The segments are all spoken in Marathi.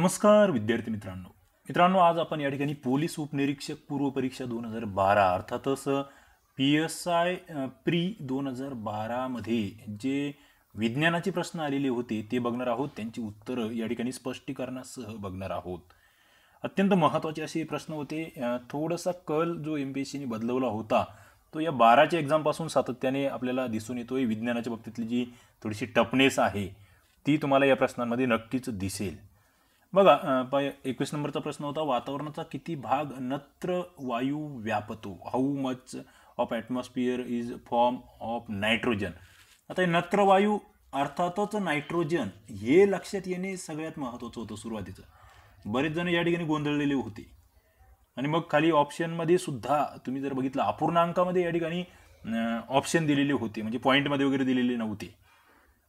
नमस्कार विद्यार्थी मित्रांनो मित्रांनो आज आपण या ठिकाणी पोलीस उपनिरीक्षक पूर्वपरीक्षा दोन हजार बारा अर्थातच पी एस आय प्री दोन हजार बारामध्ये जे विज्ञानाचे प्रश्न आलेले होते ते बघणार आहोत त्यांची उत्तरं या ठिकाणी स्पष्टीकरणासह बघणार आहोत अत्यंत महत्त्वाचे असे प्रश्न होते थोडासा कल जो एम पी एस सीने बदलवला होता तो या बाराच्या एक्झामपासून सातत्याने आपल्याला दिसून येतोय विज्ञानाच्या बाबतीतली जी थोडीशी टफनेस आहे ती तुम्हाला या प्रश्नांमध्ये नक्कीच दिसेल बघा एकवीस नंबरचा प्रश्न होता वातावरणाचा किती भाग नत्र वायू व्यापतो how much of atmosphere is form of nitrogen आता हे नत्रवायू अर्थातच नायट्रोजन हे लक्षात येणे सगळ्यात महत्त्वाचं होतं सुरुवातीचं बरेच जण या ठिकाणी गोंधळलेले होते आणि मग खाली ऑप्शनमध्ये सुद्धा तुम्ही जर बघितलं अपूर्णांकामध्ये या ठिकाणी ऑप्शन दिलेले होते म्हणजे पॉईंटमध्ये वगैरे दिलेले नव्हते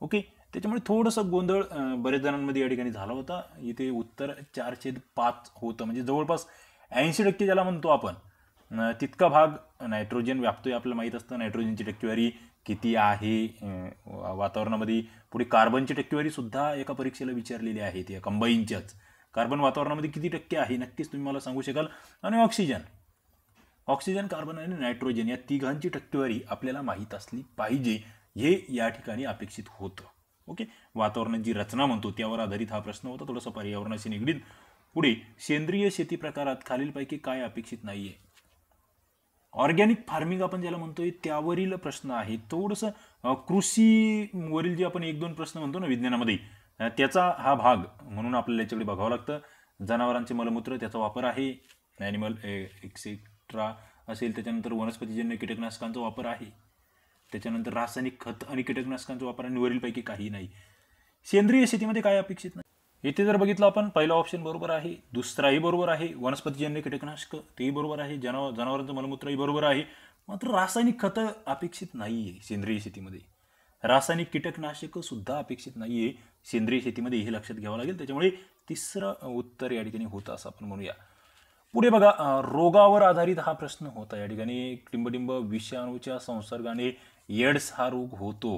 ओके त्याच्यामुळे थोडंसं गोंधळ बरेच जणांमध्ये या ठिकाणी झाला होता इथे उत्तर चारशे पाच होतं म्हणजे जवळपास ऐंशी टक्के ज्याला म्हणतो आपण तितका भाग नायट्रोजन व्यापतोय आपल्याला माहीत असतं नायट्रोजनची टक्केवारी किती आहे वातावरणामध्ये पुढे कार्बनची टक्केवारी सुद्धा एका परीक्षेला विचारलेली आहे ती कंबाईनच्याच कार्बन वातावरणामध्ये किती टक्के आहे नक्कीच तुम्ही मला सांगू शकाल आणि ऑक्सिजन ऑक्सिजन कार्बन आणि नायट्रोजन या तिघांची टक्केवारी आपल्याला माहीत असली पाहिजे हे या ठिकाणी अपेक्षित होतं ओके जी रचना म्हणतो त्यावर आधारित हा प्रश्न होता थोडासा पर्यावरणाशी निगडीत पुढे सेंद्रिय शेती प्रकारात खालीलपैकी काय अपेक्षित नाही आहे ऑर्गॅनिक फार्मिंग आपण ज्याला म्हणतोय त्यावरील प्रश्न आहे थोडंसं कृषीवरील जे आपण एक दोन प्रश्न म्हणतो ना विज्ञानामध्ये त्याचा हा भाग म्हणून आपल्याला याच्याकडे बघावं लागतं जनावरांचे मलमूत्र त्याचा वापर आहे ॲनिमल एक्सेट्रा असेल त्याच्यानंतर वनस्पतीजन्य कीटकनाशकांचा वापर आहे त्याच्यानंतर रासायनिक खत आणि कीटकनाशकांचा वापर आणि वरीलपैकी काही नाही सेंद्रिय शेतीमध्ये काय अपेक्षित नाही येथे जर बघितलं आपण पहिला ऑप्शन बरोबर आहे दुसराही बरोबर आहे वनस्पतीजन्य कीटकनाशक तेही बरोबर आहे जनावर जनावरांचं मलमूत्रही बरोबर आहे मात्र रासायनिक खतं अपेक्षित नाही आहे सेंद्रिय शेतीमध्ये रासायनिक कीटकनाशक सुद्धा अपेक्षित नाही आहे सेंद्रिय शेतीमध्ये हे लक्षात घ्यावं लागेल त्याच्यामुळे तिसरं उत्तर या ठिकाणी होतं असं आपण म्हणूया पुढे बघा रोगावर आधारित हा प्रश्न होता या ठिकाणी टिंबटिंब विषाणूच्या संसर्गाने एड्स हा रोग होतो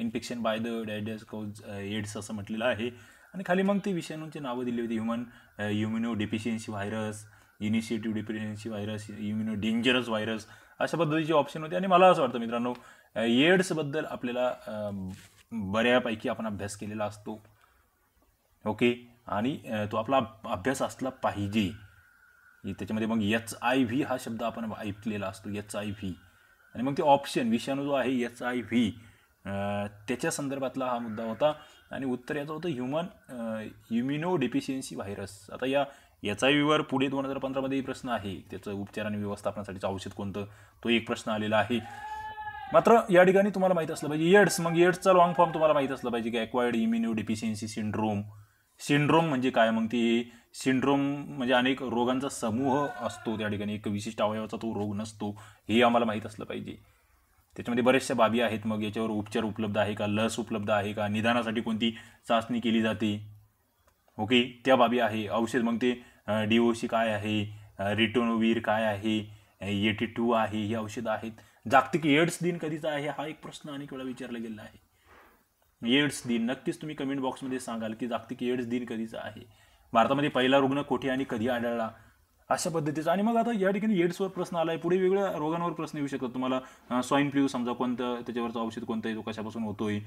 infection by the dads cause AIDS असं म्हटलेलं आहे आणि खाली मग ते विषाणूंची नावं दिली होती human immuno deficiency virus initiative deficiency virus immuno dangerous virus अशा पद्धतीचे ऑप्शन होते आणि मला असं वाटतं मित्रांनो एड्सबद्दल आपल्याला बऱ्यापैकी आपण अभ्यास केलेला असतो ओके आणि तो आपला अभ्यास असला पाहिजे त्याच्यामध्ये मग एच आय व्ही हा शब्द आपण ऐकलेला असतो एच आय व्ही आणि मग ते ऑप्शन विषाणू जो आहे एच आय व्ही त्याच्या संदर्भातला हा मुद्दा होता आणि उत्तर याचं होतं ह्युमन इम्युनो डेफिशियन्सी व्हायरस आता या एच आय व्हीवर पुढे दोन हजार पंधरामध्ये प्रश्न आहे त्याचं उपचार आणि व्यवस्थापनासाठीचं औषध कोणतं तो एक प्रश्न आलेला आहे मात्र या ठिकाणी तुम्हाला माहीत असलं पाहिजे एड्स मग एड्सचा लॉंग फॉर्म तुम्हाला माहीत असलं पाहिजे की acquired immuno deficiency syndrome syndrome म्हणजे काय मग ते सिंड्रोम म्हणजे अनेक रोगांचा समूह असतो त्या ठिकाणी एक विशिष्ट अवयवाचा तो रोग नसतो हे आम्हाला माहीत असलं पाहिजे त्याच्यामध्ये बऱ्याचशा बाबी आहेत मग याच्यावर उपचार उपलब्ध आहे का लस उपलब्ध आहे का निदानासाठी कोणती चाचणी केली जाते ओके त्या बाबी आहे औषध मग ते डी सी काय आहे रिटोनोवीर काय आहे एटी टू आहे हे औषधं आहेत जागतिक एड्स दिन कधीचा आहे हा एक प्रश्न अनेक वेळा विचारला गेला आहे एड्स दिन नक्कीच तुम्ही कमेंट बॉक्समध्ये सांगाल की जागतिक एड्स दिन कधीचा आहे भारतामध्ये पहिला रुग्ण कोठे आणि कधी आढळला अशा पद्धतीचा आणि मग आता या ठिकाणी एड्सवर प्रश्न आला आहे पुढे वेगळ्या रोगांवर प्रश्न येऊ शकतात तुम्हाला स्वाईन फ्लू समजा कोणतं त्याच्यावरचं औषध कोणतं येतो कशापासून होतोय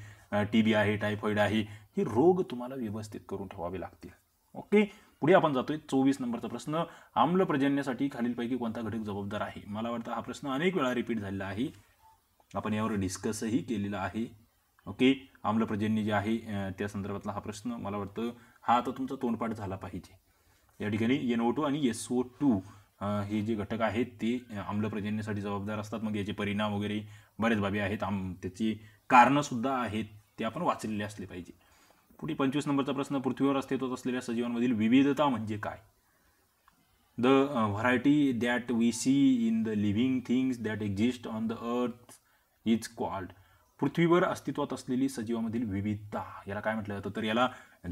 टी बी आहे टायफॉईड आहे हे रोग तुम्हाला व्यवस्थित करून ठेवावे लागतील ओके पुढे आपण जातोय चोवीस नंबरचा प्रश्न आम्ल प्रजन्यासाठी खालीलपैकी कोणता घटक जबाबदार आहे मला वाटतं हा प्रश्न अनेक वेळा रिपीट झालेला आहे आपण यावर डिस्कसही केलेला आहे ओके आम्लप्रजन्य जे आहे त्या संदर्भातला हा प्रश्न मला वाटतं हा आता तुमचा तोंडपाठ झाला पाहिजे या ठिकाणी एन ओ टू आणि एस ओ टू हे जे घटक आहेत ते आम्लप्रजननेसाठी जबाबदार असतात मग याचे परिणाम वगैरे बरेच बाबी आहेत आम त्याची कारणंसुद्धा आहेत ते आपण वाचलेले असले पाहिजे पुढे पंचवीस नंबरचा प्रश्न पृथ्वीवर अस्तित्वात असलेल्या सजीवांमधील विविधता म्हणजे काय the variety that we see in the living things that exist on the earth is called पृथ्वीवर अस्तित्वात असलेली सजीवामधील विविधता याला काय म्हटलं जातं तर याला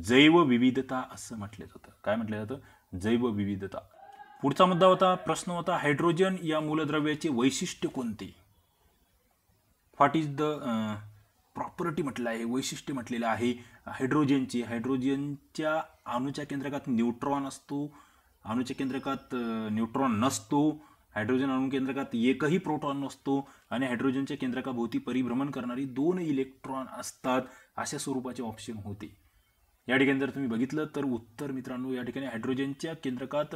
जैवविविधता असं म्हटलं जातं काय म्हटलं जातं जैवविविधता पुढचा मुद्दा होता प्रश्न होता हायड्रोजन या मूलद्रव्याचे वैशिष्ट्य कोणते व्हॉट इज द प्रॉपर्टी म्हटलं आहे वैशिष्ट्य म्हटलेलं आहे हायड्रोजनची हायड्रोजनच्या अणुच्या केंद्रकात न्यूट्रॉन असतो अणुच्या केंद्रकात न्यूट्रॉन नसतो हायड्रोजन अणुकेंद्रकात एकही प्रोटॉन नसतो आणि हायड्रोजनच्या केंद्रकाभोवती परिभ्रमण करणारी दोन इलेक्ट्रॉन असतात अशा स्वरूपाचे ऑप्शन होते या ठिकाणी जर तुम्ही बघितलं तर उत्तर मित्रांनो या ठिकाणी हायड्रोजनच्या केंद्रकात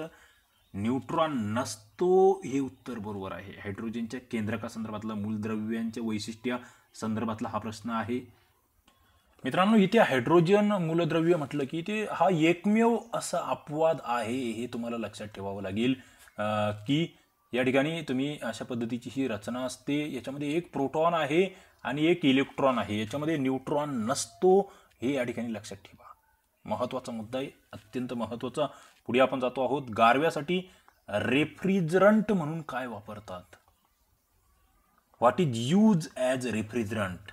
न्यूट्रॉन नसतो हे उत्तर बरोबर आहे हायड्रोजनच्या केंद्रकासंदर्भातला मूलद्रव्यांच्या वैशिष्ट्या संदर्भातला हा प्रश्न आहे मित्रांनो इथे हायड्रोजन मूलद्रव्य म्हटलं की ते हा एकमेव असा अपवाद आहे हे तुम्हाला लक्षात ठेवावं लागेल की या ठिकाणी तुम्ही अशा पद्धतीची ही रचना असते याच्यामध्ये एक प्रोटॉन आहे आणि एक इलेक्ट्रॉन आहे याच्यामध्ये न्यूट्रॉन नसतो हे या ठिकाणी लक्षात ठेवा महत्त्वाचा मुद्दा आहे अत्यंत महत्त्वाचा पुढे आपण जातो आहोत गारव्यासाठी रेफ्रिजरंट म्हणून काय वापरतात what is use as refrigerant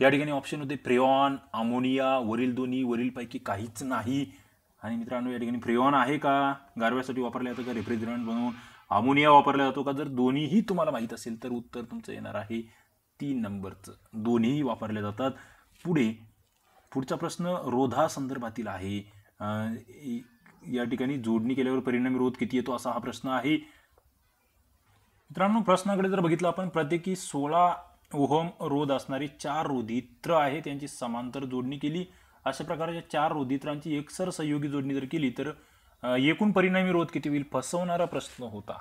या ठिकाणी ऑप्शन होते प्रेऑन अमोनिया वरील दोन्ही वरीलपैकी काहीच नाही आणि मित्रांनो या ठिकाणी फ्रिओन आहे का गारव्यासाठी वापरला जातो का रेफ्रिजरंट म्हणून अमोनिया वापरला जातो का जर दोन्हीही तुम्हाला माहीत असेल तर उत्तर तुमचं येणार आहे तीन नंबरचं दोन्हीही वापरल्या जातात पुढे पुढचा प्रश्न रोधासंदर्भातील आहे या ठिकाणी जोडणी केल्यावर परिणामी रोध किती येतो असा हा प्रश्न आहे मित्रांनो प्रश्नाकडे जर बघितलं आपण प्रत्येकी सोळा ओहम रोध असणारी चार रोधी त्र आहेत त्यांची समांतर जोडणी केली अशा प्रकारच्या चार रोधित्रांची एकसर सहयोगी जोडणी जर केली तर एकूण परिणामी रोध किती होईल फसवणारा प्रश्न होता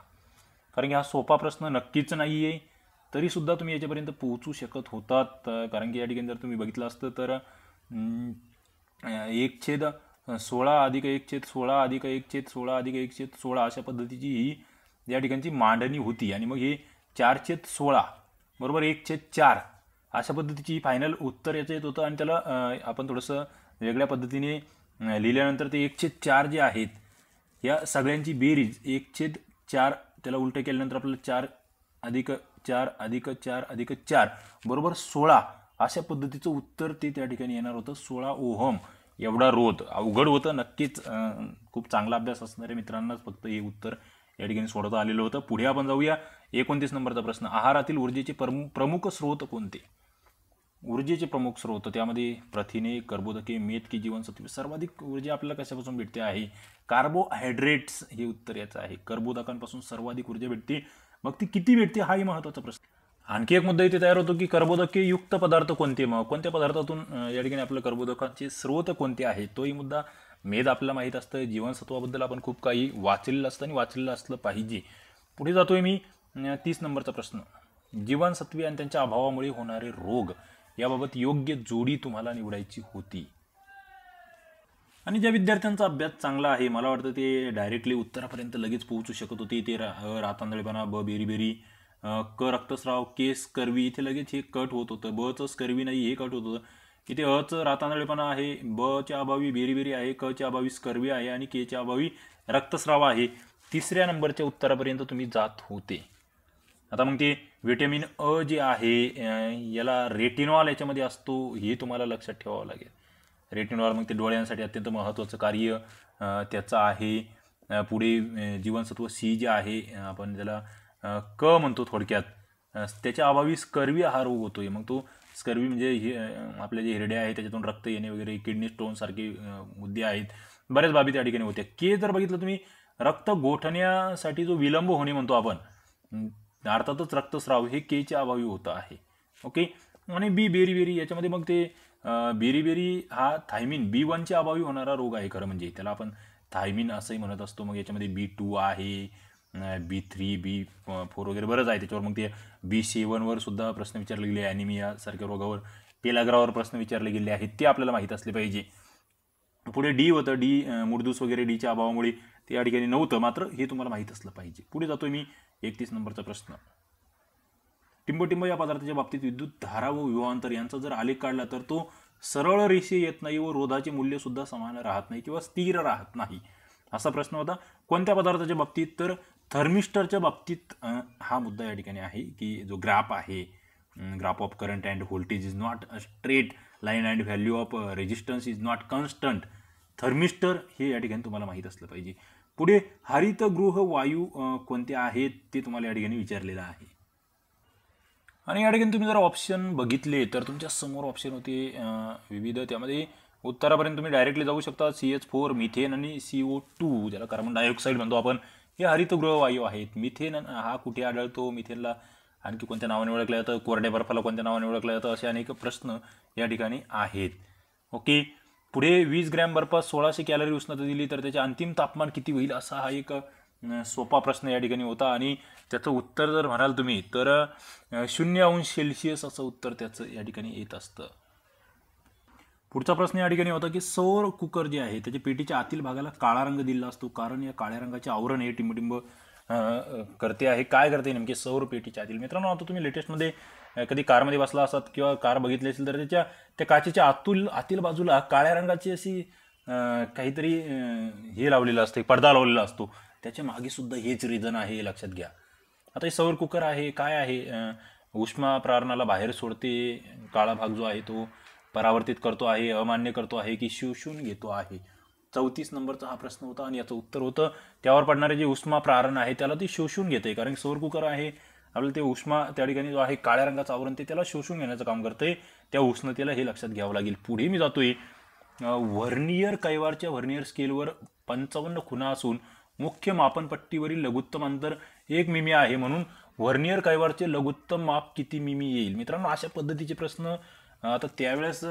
कारण की हा सोपा प्रश्न नक्कीच नाही आहे तरीसुद्धा तुम्ही याच्यापर्यंत पोहोचू शकत होतात कारण की या ठिकाणी जर तुम्ही बघितलं असतं तर एक छेद सोळा अधिक एक छेद सोळा अधिक एक छेद सोळा अधिक एक छेद सोळा अशा पद्धतीची ही या ठिकाणची मांडणी होती आणि मग हे चार छेद सोळा बरोबर एक छेद चार अशा पद्धतीची फायनल उत्तर याचं येत होतं आणि त्याला आपण थोडंसं वेगळ्या पद्धतीने लिहिल्यानंतर ते एकशे चार जे आहेत या सगळ्यांची बेरीज एकशे चार त्याला उलटं केल्यानंतर आपल्याला चार अधिक चार अधिक चार अधिक चार बरोबर सोळा अशा पद्धतीचं उत्तर ते त्या ठिकाणी येणार होतं सोळा ओहम एवढा रोध अवघड होतं नक्कीच खूप चांगला अभ्यास असणाऱ्या मित्रांनाच फक्त हे उत्तर या ठिकाणी सोडवता आलेलं होतं पुढे आपण जाऊया एकोणतीस नंबरचा प्रश्न आहारातील ऊर्जेचे प्रमुख स्रोत कोणते ऊर्जेचे प्रमुख स्रोत त्यामध्ये प्रथिने कर्बोदके की जीवनसत्वे सर्वाधिक ऊर्जा आपल्याला कशापासून भेटते आहे कार्बोहायड्रेट्स हे उत्तर याचं आहे कर्बोदकांपासून सर्वाधिक ऊर्जा भेटते मग ती किती भेटते हाही महत्वाचा प्रश्न आणखी एक मुद्दा इथे तयार होतो की कर्बोदके युक्त पदार्थ कोणते मग कोणत्या पदार्थातून या ठिकाणी आपलं कर्बोदकांचे स्रोत कोणते आहे तोही मुद्दा मेद आपल्याला माहीत असतं जीवनसत्वाबद्दल आपण खूप काही वाचलेलं असतं आणि वाचलेलं असलं पाहिजे पुढे जातोय मी तीस नंबरचा प्रश्न जीवनसत्वे आणि त्यांच्या अभावामुळे होणारे रोग याबाबत योग्य जोडी तुम्हाला निवडायची होती आणि ज्या विद्यार्थ्यांचा अभ्यास चांगला आहे मला वाटतं ते डायरेक्टली उत्तरापर्यंत लगेच पोहोचू शकत होते ते रातांदळेपणा ब बेरीबेरी क रक्तस्राव केस करवी इथे लगेच हे कट होत होतं ब च करवी नाही हे कट होत होतं इथे अचं रातांदळेपणा आहे ब च्या अभावी बेरीबेरी आहे क च्या अभावी स्कर्वी आहे आणि के च्या अभावी रक्तस्राव आहे तिसऱ्या नंबरच्या उत्तरापर्यंत तुम्ही जात होते आता मग ते व्हिटॅमिन अ जे आहे याला रेटिनॉल याच्यामध्ये असतो हे तुम्हाला लक्षात ठेवावं लागेल रेटिनॉल मग ते डोळ्यांसाठी अत्यंत महत्त्वाचं कार्य त्याचं आहे पुढे जीवनसत्व सी जे आहे आपण ज्याला क म्हणतो थोडक्यात त्याच्या अभावी स्कर्वी हा रोग होतो आहे मग तो स्कर्वी म्हणजे हे आपले जे हिरडे आहे त्याच्यातून रक्त येणे वगैरे किडनी स्टोन सारखे मुद्दे आहेत बऱ्याच बाबी त्या ठिकाणी होत्या के जर बघितलं तुम्ही रक्त गोठण्यासाठी जो विलंब होणे म्हणतो आपण अर्थातच रक्तस्राव हे केच्या अभावी होतं आहे ओके आणि बी बेरी बेरी याच्यामध्ये मग ते बेरी बेरी हा थायमिन बी वनच्या अभावी होणारा रोग आहे खरं म्हणजे त्याला आपण थायमिन असंही म्हणत असतो मग याच्यामध्ये बी टू आहे बी थ्री बी फोर वगैरे बरंच आहे त्याच्यावर मग ते बी सेवनवर सुद्धा प्रश्न विचारले गेले ॲनिमिया सारख्या रोगावर पेलाग्रावर प्रश्न विचारले गेले आहेत ते आपल्याला माहीत असले पाहिजे पुढे डी होतं डी मुडदूस वगैरे डीच्या अभावामुळे ते या ठिकाणी नव्हतं मात्र हे तुम्हाला माहीत असलं पाहिजे पुढे जातो मी एकतीस नंबरचा प्रश्न टिंबटिंब या पदार्थाच्या बाबतीत विद्युत धारा व विवाहांतर यांचा जर आलेख काढला तर तो सरळ रेषे येत नाही व रोधाचे मूल्य सुद्धा समान राहत नाही किंवा स्थिर राहत नाही असा प्रश्न होता कोणत्या पदार्थाच्या बाबतीत तर थर्मिस्टरच्या बाबतीत हा मुद्दा या ठिकाणी आहे की जो ग्राफ आहे graph of current and voltage is not a straight line and value of resistance is not constant thermistor हे या ठिकाणी तुम्हाला माहीत असलं पाहिजे पुढे हरितगृह वायू कोणते आहेत ते तुम्हाला या ठिकाणी विचारलेलं आहे आणि या ठिकाणी तुम्ही जर ऑप्शन बघितले तर तुमच्या समोर ऑप्शन होते विविध त्यामध्ये उत्तरापर्यंत तुम्ही डायरेक्टली जाऊ शकता सी एच फोर मिथेन आणि सी ओ टू ज्याला कार्बन डायऑक्साईड म्हणतो आपण हे हरितगृह वायू आहेत मिथेन हा कुठे आढळतो मिथेनला आणखी कोणत्या नावाने ओळखलं जातं कोरड्या बर्फाला कोणत्या नावाने ओळखलं जातं असे अनेक प्रश्न या ठिकाणी आहेत ओके पुढे वीस ग्रॅम बर्फा सोळाशे कॅलरी उष्णता दिली तर त्याचे अंतिम तापमान किती होईल असा हा एक सोपा प्रश्न या ठिकाणी होता आणि त्याचं उत्तर जर म्हणाल तुम्ही तर शून्य अंश सेल्सिअस असं उत्तर त्याचं या ठिकाणी येत असतं पुढचा प्रश्न या ठिकाणी होता की सौर कुकर जे आहे त्याच्या पेटीच्या आतील भागाला काळा रंग दिला असतो कारण या काळ्या रंगाचे आवरण हे टिंबटिंब करते आहे काय करते नेमकी सौर पेटीच्या आतील मित्रांनो आता तुम्ही लेटेस्टमध्ये कधी कारमध्ये बसला असतात किंवा कार बघितली असेल तर त्याच्या त्या काचेच्या आतुल आतील बाजूला काळ्या रंगाची अशी काहीतरी हे लावलेलं असते पडदा लावलेला असतो त्याच्या मागे सुद्धा हेच रिझन आहे हे लक्षात घ्या आता हे सौर कुकर आहे काय आहे उष्मा प्रारणाला बाहेर सोडते काळा भाग जो आहे तो परावर्तित करतो आहे अमान्य करतो आहे की शिवशून घेतो आहे चौतीस नंबरचा हा प्रश्न होता आणि याचं उत्तर होतं त्यावर पडणारे जे उष्मा प्रारण आहे त्याला ते शोषून घेते कारण सौर कुकर आहे आपल्याला ते उष्मा त्या ठिकाणी जो आहे काळ्या रंगाचं आवरण ते त्याला शोषून घेण्याचं काम करते त्या उष्णतेला हे लक्षात घ्यावं लागेल पुढे मी जातोय व्हर्नियर कैवारच्या व्हर्नियर स्केलवर पंचावन्न खुणा असून मुख्य मापनपट्टीवरील लघुत्तम अंतर एक मिमी आहे म्हणून व्हर्नियर कैवारचे लघुत्तम माप किती मिमी येईल मित्रांनो अशा पद्धतीचे प्रश्न आता त्यावेळेस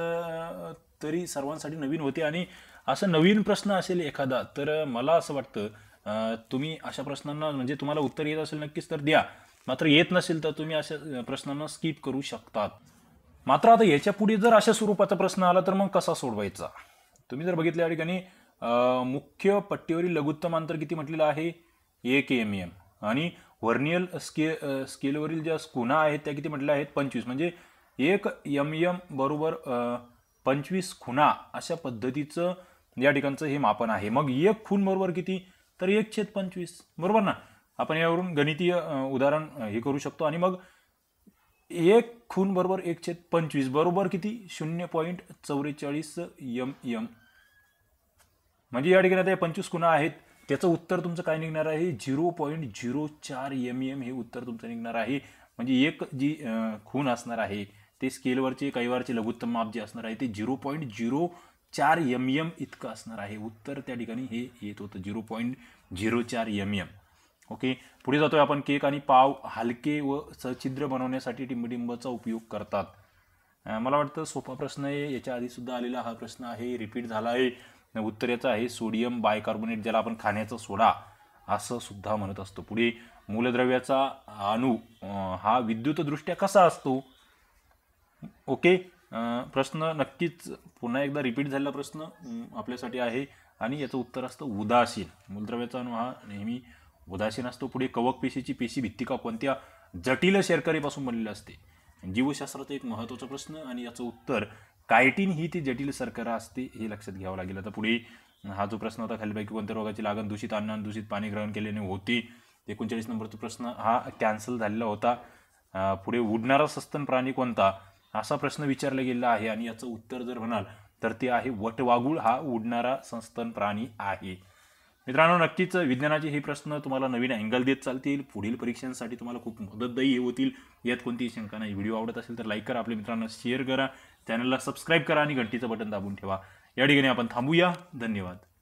तरी सर्वांसाठी नवीन होते आणि असं नवीन प्रश्न असेल एखादा तर मला असं वाटतं तुम्ही अशा प्रश्नांना म्हणजे तुम्हाला उत्तर येत असेल नक्कीच तर द्या मात्र येत नसेल तर तुम्ही अशा प्रश्नांना स्किप करू शकतात मात्र आता याच्या पुढे जर अशा स्वरूपाचा प्रश्न आला तर मग कसा सोडवायचा तुम्ही जर बघितल्या ठिकाणी मुख्य पट्टीवरील लघुत्तम अंतर किती म्हटलेलं आहे एक एम एम e आणि व्हर्नियल स्के स्केलवरील ज्या खुणा आहेत त्या किती म्हटल्या आहेत पंचवीस म्हणजे एक एम एम e बरोबर पंचवीस खुणा अशा पद्धतीचं या ठिकाणचं हे मापन आहे मग एक खून बरोबर किती तर एक छेद पंचवीस बरोबर ना आपण यावरून गणितीय उदाहरण हे करू शकतो आणि मग एक खून बरोबर एक छेद पंचवीस बरोबर किती शून्य पॉईंट चौवेचाळीस यम यम म्हणजे या ठिकाणी आता पंचवीस खुणा आहेत त्याचं उत्तर तुमचं काय निघणार आहे झिरो पॉईंट झिरो चार एम एम हे उत्तर तुमचं निघणार आहे म्हणजे एक जी खून असणार आहे ते स्केलवरचे कैवारचे लघुत्तम माप जे असणार आहे ते झिरो पॉईंट झिरो चार यम यम इतकं असणार आहे उत्तर त्या ठिकाणी हे येत होतं झिरो पॉईंट झिरो चार यम यम ओके पुढे जातोय आपण केक आणि पाव हलके व सचिद्र बनवण्यासाठी टिंबटिंबचा उपयोग करतात मला वाटतं सोपा प्रश्न आहे याच्या आधीसुद्धा आलेला हा प्रश्न आहे रिपीट झाला आहे उत्तर याचा आहे सोडियम बायकार्बोनेट ज्याला आपण खाण्याचा सोडा असं सुद्धा म्हणत असतो पुढे मूलद्रव्याचा अणू हा विद्युतदृष्ट्या कसा असतो ओके प्रश्न नक्कीच पुन्हा एकदा रिपीट झालेला प्रश्न आपल्यासाठी आहे आणि याचं उत्तर असतं उदासीन मूलद्रव्याचा अणू हा नेहमी उदासीन असतो पुढे कवक पेशीची पेशी भित्तिका कोणत्या जटिल शर्करेपासून बनलेली असते जीवशास्त्राचा एक महत्त्वाचा प्रश्न आणि याचं उत्तर कायटीन ही ती जटिल शर्करा असते हे लक्षात घ्यावं लागेल आता पुढे हा जो प्रश्न होता खालीपैकी कोणत्या रोगाची लागण दूषित अन्न दूषित पाणी ग्रहण केल्याने होती एकोणचाळीस नंबरचा प्रश्न हा कॅन्सल झालेला होता पुढे उडणारा सस्तन प्राणी कोणता असा प्रश्न विचारला गेला आहे आणि याचं उत्तर जर म्हणाल तर ते आहे वटवागुळ हा उडणारा संस्तन प्राणी आहे मित्रांनो नक्कीच विज्ञानाचे हे प्रश्न तुम्हाला नवीन अँगल देत चालतील पुढील परीक्षांसाठी तुम्हाला खूप मदतदायी होतील यात कोणतीही शंका नाही व्हिडिओ आवडत असेल तर लाईक करा आपल्या मित्रांना शेअर करा चॅनलला सबस्क्राईब करा आणि घंटीचं बटन दाबून ठेवा या ठिकाणी आपण थांबूया धन्यवाद